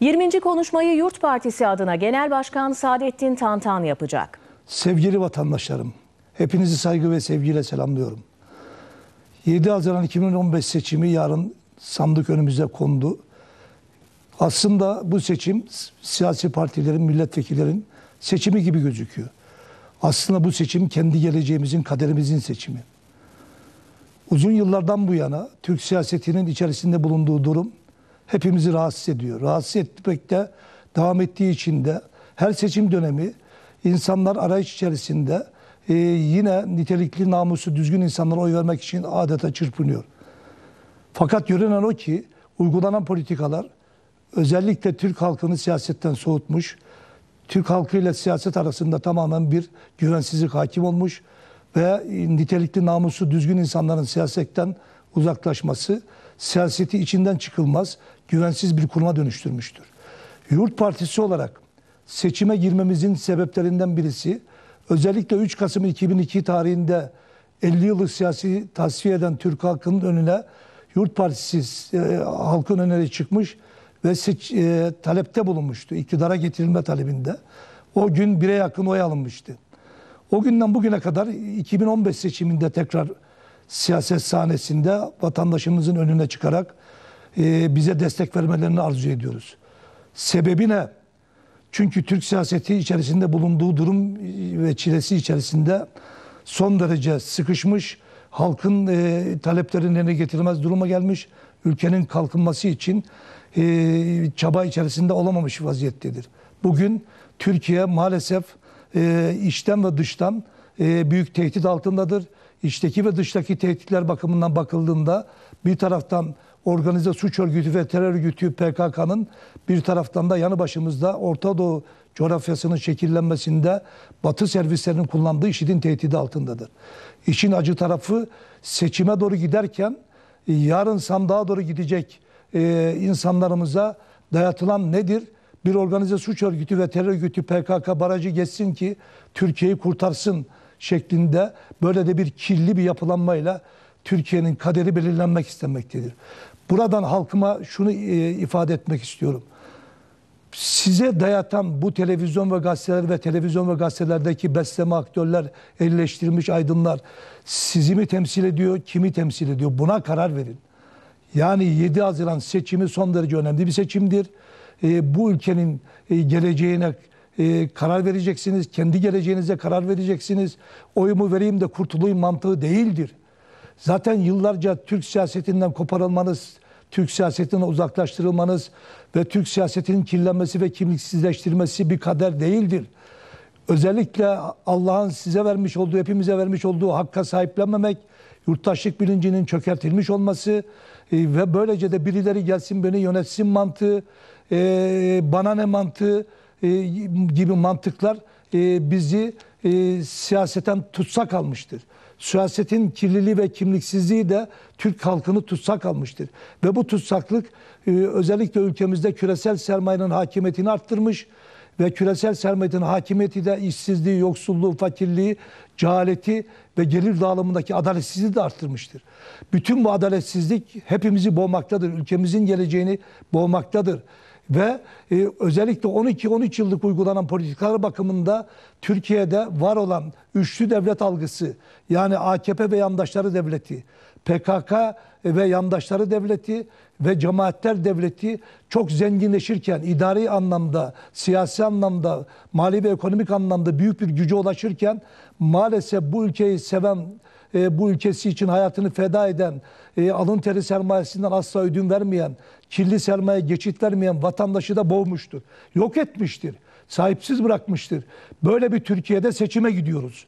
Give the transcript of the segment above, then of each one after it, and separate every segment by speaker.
Speaker 1: 20. konuşmayı Yurt Partisi adına Genel Başkan Saadettin Tantan yapacak. Sevgili vatandaşlarım, hepinizi saygı ve sevgiyle selamlıyorum. 7 Haziran 2015 seçimi yarın sandık önümüze kondu. Aslında bu seçim siyasi partilerin, milletvekillerin seçimi gibi gözüküyor. Aslında bu seçim kendi geleceğimizin, kaderimizin seçimi. Uzun yıllardan bu yana Türk siyasetinin içerisinde bulunduğu durum hepimizi rahatsız ediyor. Rahatsız etmekte devam ettiği için de her seçim dönemi insanlar arayış içerisinde e, yine nitelikli, namusu, düzgün insanlara oy vermek için adeta çırpınıyor. Fakat görünen o ki uygulanan politikalar özellikle Türk halkını siyasetten soğutmuş, Türk halkı ile siyaset arasında tamamen bir güvensizlik hakim olmuş ve e, nitelikli, namusu, düzgün insanların siyasetten uzaklaşması siyaseti içinden çıkılmaz, güvensiz bir kuruma dönüştürmüştür. Yurt Partisi olarak seçime girmemizin sebeplerinden birisi özellikle 3 Kasım 2002 tarihinde 50 yıllık siyasi tasfiye eden Türk halkının önüne Yurt Partisi e, halkın önüne çıkmış ve seç, e, talepte bulunmuştu. iktidara getirilme talebinde. O gün bire yakın oy alınmıştı. O günden bugüne kadar 2015 seçiminde tekrar siyaset sahnesinde vatandaşımızın önüne çıkarak e, bize destek vermelerini arzu ediyoruz. Sebebi ne? Çünkü Türk siyaseti içerisinde bulunduğu durum e, ve çilesi içerisinde son derece sıkışmış, halkın e, taleplerini yerine getirilmez duruma gelmiş, ülkenin kalkınması için e, çaba içerisinde olamamış vaziyettedir. Bugün Türkiye maalesef e, içten ve dıştan e, büyük tehdit altındadır içteki ve dıştaki tehditler bakımından bakıldığında bir taraftan organize suç örgütü ve terör örgütü PKK'nın bir taraftan da yanı başımızda Orta Doğu coğrafyasının şekillenmesinde Batı servislerinin kullandığı IŞİD'in tehdidi altındadır. İşin acı tarafı seçime doğru giderken e, yarın sandığa doğru gidecek e, insanlarımıza dayatılan nedir? Bir organize suç örgütü ve terör örgütü PKK barajı geçsin ki Türkiye'yi kurtarsın şeklinde böyle de bir kirli bir yapılanmayla Türkiye'nin kaderi belirlenmek istenmektedir. Buradan halkıma şunu e, ifade etmek istiyorum. Size dayatan bu televizyon ve gazeteler ve televizyon ve gazetelerdeki besleme aktörler, elleştirilmiş aydınlar sizi mi temsil ediyor, kimi temsil ediyor? Buna karar verin. Yani 7 Haziran seçimi son derece önemli bir seçimdir. E, bu ülkenin e, geleceğine e, karar vereceksiniz. Kendi geleceğinize karar vereceksiniz. Oyumu vereyim de kurtulayım mantığı değildir. Zaten yıllarca Türk siyasetinden koparılmanız, Türk siyasetinden uzaklaştırılmanız ve Türk siyasetinin kirlenmesi ve kimliksizleştirmesi bir kader değildir. Özellikle Allah'ın size vermiş olduğu, hepimize vermiş olduğu hakka sahiplenmemek, yurttaşlık bilincinin çökertilmiş olması e, ve böylece de birileri gelsin beni yönetsin mantığı, e, bana ne mantığı, e, gibi mantıklar e, bizi e, siyaseten tutsak almıştır. Siyasetin kirliliği ve kimliksizliği de Türk halkını tutsak almıştır. Ve bu tutsaklık özellikle ülkemizde küresel sermayenin hakimiyetini arttırmış ve küresel sermayenin hakimiyeti de işsizliği, yoksulluğu, fakirliği, cehaleti ve gelir dağılımındaki adaletsizliği de arttırmıştır. Bütün bu adaletsizlik hepimizi boğmaktadır. Ülkemizin geleceğini boğmaktadır ve e, özellikle 12-13 yıllık uygulanan politikalar bakımında Türkiye'de var olan üçlü devlet algısı yani AKP ve yandaşları devleti, PKK e, ve yandaşları devleti ve cemaatler devleti çok zenginleşirken idari anlamda, siyasi anlamda, mali ve ekonomik anlamda büyük bir güce ulaşırken maalesef bu ülkeyi seven e, bu ülkesi için hayatını feda eden, e, alın teri sermayesinden asla ödün vermeyen, kirli sermaye geçit vermeyen vatandaşı da boğmuştur. Yok etmiştir. Sahipsiz bırakmıştır. Böyle bir Türkiye'de seçime gidiyoruz.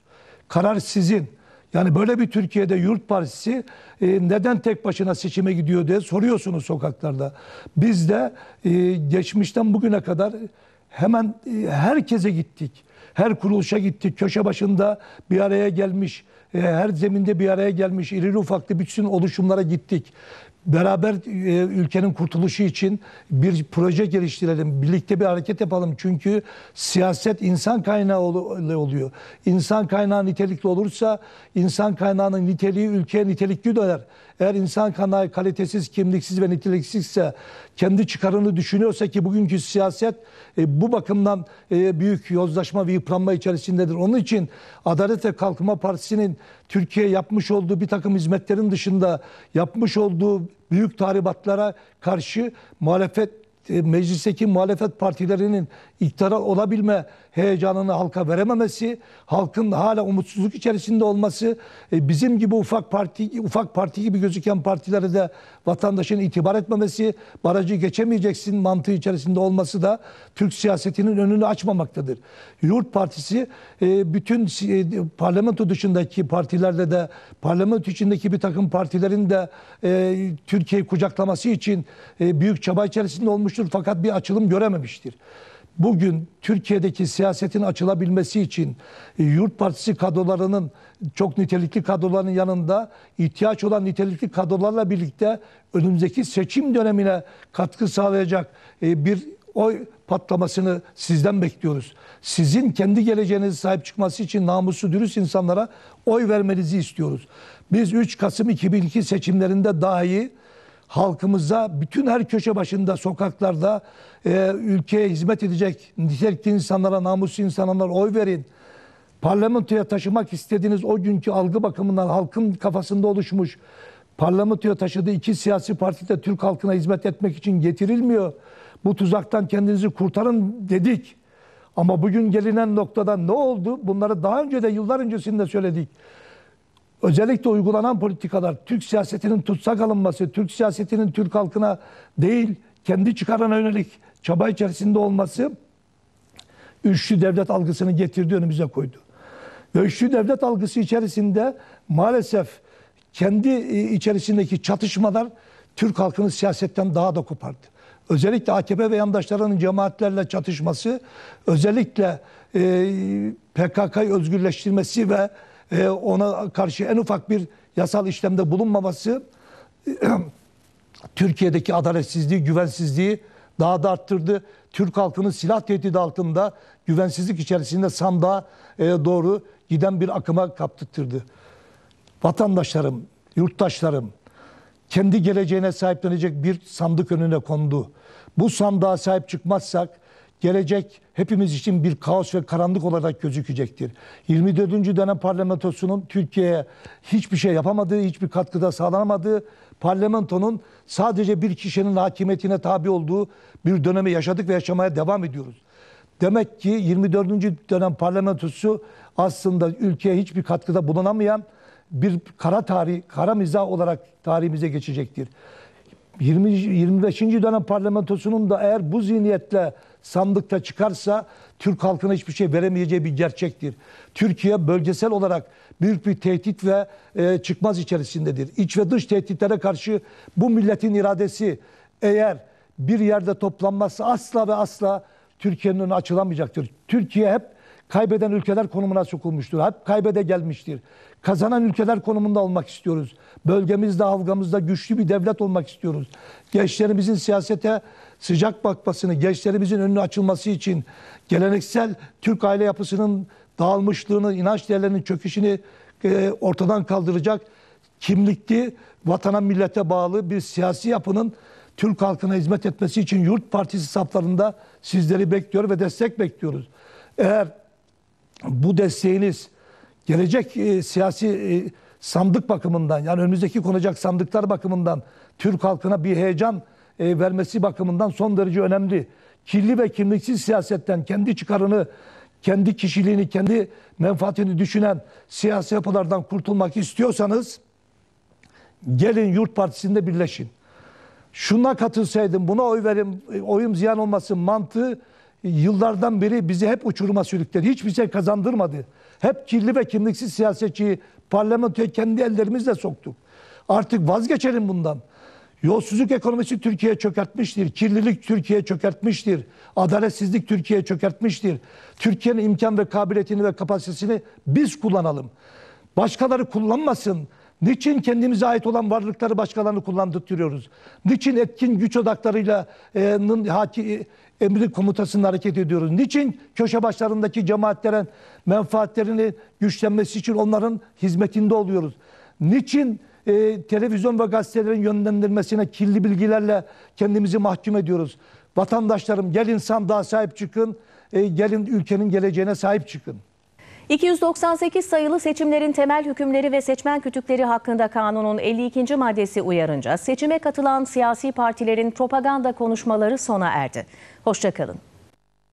Speaker 1: Karar sizin. Yani böyle bir Türkiye'de Yurt Partisi e, neden tek başına seçime gidiyor diye soruyorsunuz sokaklarda. Biz de e, geçmişten bugüne kadar Hemen e, herkese gittik. Her kuruluşa gittik. Köşe başında bir araya gelmiş, e, her zeminde bir araya gelmiş, irili ufaklı bütün oluşumlara gittik beraber e, ülkenin kurtuluşu için bir proje geliştirelim, birlikte bir hareket yapalım. Çünkü siyaset insan kaynağı oluyor. İnsan kaynağı nitelikli olursa insan kaynağının niteliği ülkeye nitelikli döner. Eğer insan kanağı kalitesiz, kimliksiz ve niteliksizse, kendi çıkarını düşünüyorsa ki bugünkü siyaset e, bu bakımdan e, büyük yozlaşma ve yıpranma içerisindedir. Onun için Adalet ve Kalkınma Partisi'nin Türkiye yapmış olduğu bir takım hizmetlerin dışında yapmış olduğu büyük tahribatlara karşı muhalefet e, meclisteki muhalefet partilerinin iktidar olabilme heyecanını halka verememesi, halkın hala umutsuzluk içerisinde olması, e, bizim gibi ufak parti ufak parti gibi gözüken partilere de vatandaşın itibar etmemesi, barajı geçemeyeceksin mantığı içerisinde olması da Türk siyasetinin önünü açmamaktadır. Yurt Partisi e, bütün parlamento dışındaki partilerde de parlamento içindeki bir takım partilerin de Türkiye'yi kucaklaması için büyük çaba içerisinde olmuş görmüştür fakat bir açılım görememiştir. Bugün Türkiye'deki siyasetin açılabilmesi için e, Yurt Partisi kadrolarının çok nitelikli kadroların yanında ihtiyaç olan nitelikli kadrolarla birlikte önümüzdeki seçim dönemine katkı sağlayacak e, bir oy patlamasını sizden bekliyoruz. Sizin kendi geleceğinize sahip çıkması için namuslu dürüst insanlara oy vermenizi istiyoruz. Biz 3 Kasım 2002 seçimlerinde dahi halkımıza bütün her köşe başında, sokaklarda e, ülkeye hizmet edecek nitelikli insanlara, namuslu insanlara oy verin. Parlamentoya taşımak istediğiniz o günkü algı bakımından halkın kafasında oluşmuş parlamentoya taşıdığı iki siyasi parti de Türk halkına hizmet etmek için getirilmiyor. Bu tuzaktan kendinizi kurtarın dedik. Ama bugün gelinen noktada ne oldu? Bunları daha önce de yıllar öncesinde söyledik özellikle uygulanan politikalar Türk siyasetinin tutsak alınması, Türk siyasetinin Türk halkına değil kendi çıkarına yönelik çaba içerisinde olması üçlü devlet algısını getirdi önümüze koydu. Ve üçlü devlet algısı içerisinde maalesef kendi e, içerisindeki çatışmalar Türk halkını siyasetten daha da kopardı. Özellikle AKP ve yandaşlarının cemaatlerle çatışması, özellikle e, PKK PKK'yı özgürleştirmesi ve e, ona karşı en ufak bir yasal işlemde bulunmaması Türkiye'deki adaletsizliği, güvensizliği daha da arttırdı. Türk halkının silah tehdidi altında güvensizlik içerisinde sandığa e, doğru giden bir akıma kaptırdı. Vatandaşlarım, yurttaşlarım kendi geleceğine sahiplenecek bir sandık önüne kondu. Bu sandığa sahip çıkmazsak gelecek hepimiz için bir kaos ve karanlık olarak gözükecektir. 24. dönem parlamentosunun Türkiye'ye hiçbir şey yapamadığı, hiçbir katkıda sağlanamadığı, parlamentonun sadece bir kişinin hakimiyetine tabi olduğu bir dönemi yaşadık ve yaşamaya devam ediyoruz. Demek ki 24. dönem parlamentosu aslında ülkeye hiçbir katkıda bulunamayan bir kara tarih, kara mizah olarak tarihimize geçecektir. 20, 25. dönem parlamentosunun da eğer bu zihniyetle sandıkta çıkarsa Türk halkına hiçbir şey veremeyeceği bir gerçektir. Türkiye bölgesel olarak büyük bir tehdit ve e, çıkmaz içerisindedir. İç ve dış tehditlere karşı bu milletin iradesi eğer bir yerde toplanması asla ve asla Türkiye'nin önü açılamayacaktır. Türkiye hep kaybeden ülkeler konumuna sokulmuştur. Hep kaybede gelmiştir. Kazanan ülkeler konumunda olmak istiyoruz. Bölgemizde, havgamızda güçlü bir devlet olmak istiyoruz. Gençlerimizin siyasete sıcak bakmasını, gençlerimizin önünü açılması için geleneksel Türk aile yapısının dağılmışlığını, inanç değerlerinin çöküşünü e, ortadan kaldıracak kimlikli, vatana millete bağlı bir siyasi yapının Türk halkına hizmet etmesi için Yurt Partisi saflarında sizleri bekliyor ve destek bekliyoruz. Eğer bu desteğiniz gelecek e, siyasi e, sandık bakımından yani önümüzdeki konacak sandıklar bakımından Türk halkına bir heyecan e, vermesi bakımından son derece önemli. Kirli ve kimliksiz siyasetten kendi çıkarını, kendi kişiliğini, kendi menfaatini düşünen siyasi yapılardan kurtulmak istiyorsanız gelin Yurt Partisi'nde birleşin. Şuna katılsaydım, buna oy verim, oyum ziyan olmasın mantığı yıllardan beri bizi hep uçuruma sürükledi. Hiçbir şey kazandırmadı. Hep kirli ve kimliksiz siyasetçiyi parlamentoya kendi ellerimizle soktuk. Artık vazgeçelim bundan. Yolsuzluk ekonomisi Türkiye çökertmiştir. Kirlilik Türkiye çökertmiştir. Adaletsizlik Türkiye çökertmiştir. Türkiye'nin imkan ve kabiliyetini ve kapasitesini biz kullanalım. Başkaları kullanmasın. Niçin kendimize ait olan varlıkları başkalarını kullandırtıyoruz? Niçin etkin güç odaklarıyla e, haki, e, emri komutasının hareket ediyoruz? Niçin köşe başlarındaki cemaatlerin menfaatlerini güçlenmesi için onların hizmetinde oluyoruz? Niçin e, televizyon ve gazetelerin yönlendirmesine kirli bilgilerle kendimizi mahkum ediyoruz. Vatandaşlarım gelin sandığa sahip çıkın, e, gelin ülkenin geleceğine sahip çıkın. 298 sayılı seçimlerin temel hükümleri ve seçmen kütükleri hakkında kanunun 52. maddesi uyarınca seçime katılan siyasi partilerin propaganda konuşmaları sona erdi. Hoşçakalın.